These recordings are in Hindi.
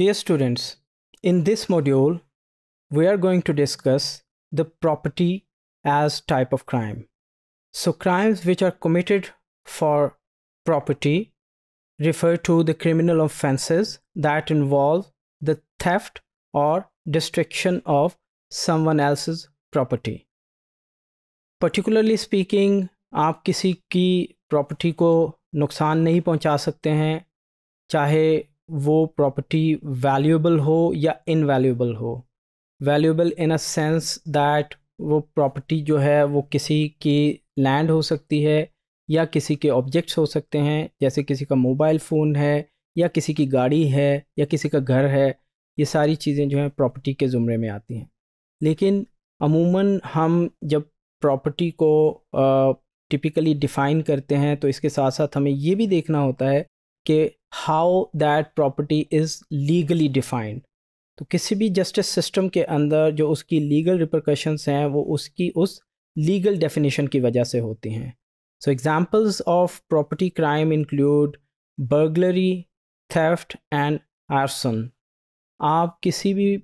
Dear students, in this module, we are going to discuss the property as type of crime. So crimes which are committed for property refer to the criminal offenses that involve the theft or destruction of someone else's property. Particularly speaking, आप किसी की property को नुकसान नहीं पहुंचा सकते हैं चाहे वो प्रॉपर्टी वैल्यूएबल हो या इनवैल्यूएबल हो valuable in a sense that वो प्रॉपर्टी जो है वो किसी की लैंड हो सकती है या किसी के ऑब्जेक्ट्स हो सकते हैं जैसे किसी का मोबाइल फ़ोन है या किसी की गाड़ी है या किसी का घर है ये सारी चीज़ें जो हैं प्रॉपर्टी के ज़ुमरे में आती हैं लेकिन अमूमन हम जब प्रॉपर्टी को टिपिकली डिफ़ाइन करते हैं तो इसके साथ साथ हमें ये भी देखना होता है कि how that property is legally defined तो किसी भी जस्टिस सिस्टम के अंदर जो उसकी लीगल रिप्रिकॉशंस हैं वो उसकी उस लीगल डेफिनेशन की वजह से होती हैं so examples of property crime include burglary theft and arson आप किसी भी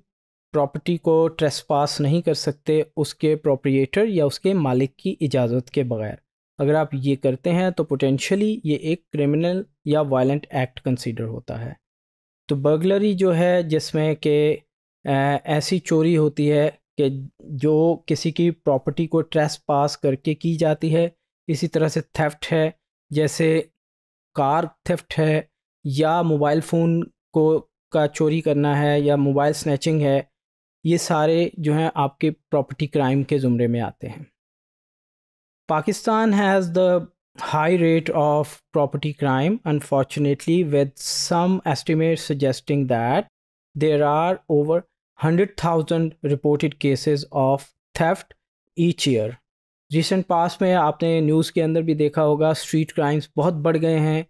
प्रॉपर्टी को ट्रेसपास नहीं कर सकते उसके प्रोप्रिएटर या उसके मालिक की इजाज़त के बगैर अगर आप ये करते हैं तो पोटेंशली ये एक क्रिमिनल या वायलेंट एक्ट कंसीडर होता है तो बर्गलरी जो है जिसमें कि ऐसी चोरी होती है कि जो किसी की प्रॉपर्टी को ट्रेस पास करके की जाती है इसी तरह से थेफ्ट है जैसे कार थेफ्ट है या मोबाइल फ़ोन को का चोरी करना है या मोबाइल स्नैचिंग है ये सारे जो हैं आपके प्रॉपर्टी क्राइम के ज़ुमरे में आते हैं Pakistan has the high rate of property crime, unfortunately, with some estimates suggesting that there are over 100,000 reported cases of theft each year. Recent past में आपने न्यूज़ के अंदर भी देखा होगा स्ट्रीट क्राइम्स बहुत बढ़ गए हैं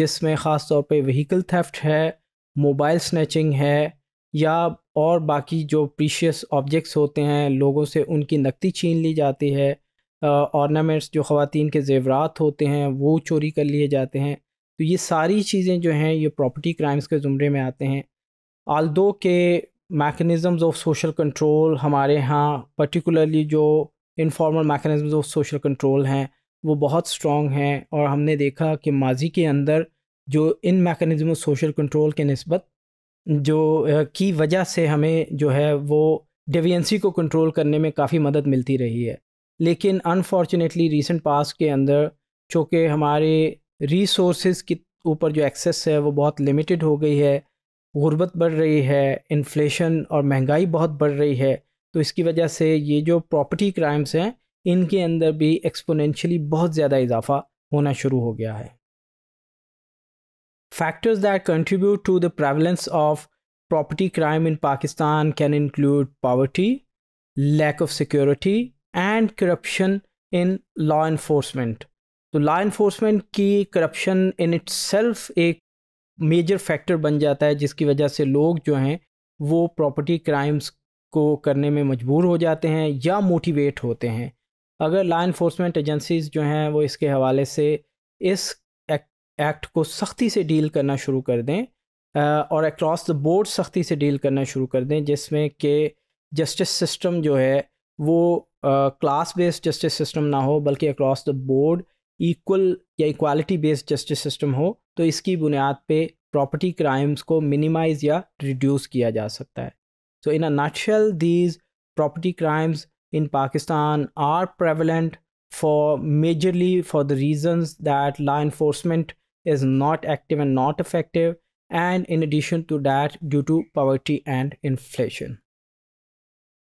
जिसमें ख़ास तौर पे व्हीकल थेफ्ट है मोबाइल स्नैचिंग है या और बाकी जो प्रीशियस ऑब्जेक्ट्स होते हैं लोगों से उनकी नकदी छीन ली जाती है ऑर्नामेंट्स जो ख़वान के जेवरात होते हैं वो चोरी कर लिए जाते हैं तो ये सारी चीज़ें जो हैं ये प्रॉपर्टी क्राइम्स के ज़ुमरे में आते हैं आल दो के मैकेनिज़म्स ऑफ सोशल कंट्रोल हमारे यहाँ पर्टिकुलरली जो informal mechanisms of social control हैं वो बहुत स्ट्रॉन्ग हैं और हमने देखा कि माजी के अंदर जो इन मैकेनिज़म सोशल कंट्रोल के नस्बत जो की वजह से हमें जो है वो डेवियंसी को कंट्रोल करने में काफ़ी मदद मिलती रही है लेकिन अनफॉर्चुनेटली रिसेंट पास के अंदर चूँकि हमारे रिसोर्स के ऊपर जो एक्सेस है वो बहुत लिमिटेड हो गई है गुर्बत बढ़ रही है इन्फ्लेशन और महंगाई बहुत बढ़ रही है तो इसकी वजह से ये जो प्रॉपर्टी क्राइम्स हैं इनके अंदर भी एक्सपोनेंशली बहुत ज़्यादा इजाफा होना शुरू हो गया है factors that contribute to the prevalence of property crime in Pakistan can include poverty lack of security and corruption in law enforcement तो लॉ इन्फोर्समेंट की करप्शन इन इट्स एक मेजर फैक्टर बन जाता है जिसकी वजह से लोग जो हैं वो प्रॉपर्टी क्राइम्स को करने में मजबूर हो जाते हैं या मोटिवेट होते हैं अगर लॉ इन्फोर्समेंट एजेंसीज जो हैं वो इसके हवाले से इस एक्ट को सख्ती से डील करना शुरू कर दें और अक्रॉस द बोर्ड सख्ती से डील करना शुरू कर दें जिसमें कि जस्टिस सिस्टम जो है वो क्लास बेस्ड जस्टिस सिस्टम ना हो बल्कि अक्रॉस द बोर्ड इक्वल या इक्वालिटी बेस्ड जस्टिस सिस्टम हो तो इसकी बुनियाद पे प्रॉपर्टी क्राइम्स को मिनिमाइज या रिड्यूस किया जा सकता है so in a these property crimes in Pakistan are prevalent for majorly for the reasons that law enforcement is not active and not effective and in addition to that due to poverty and inflation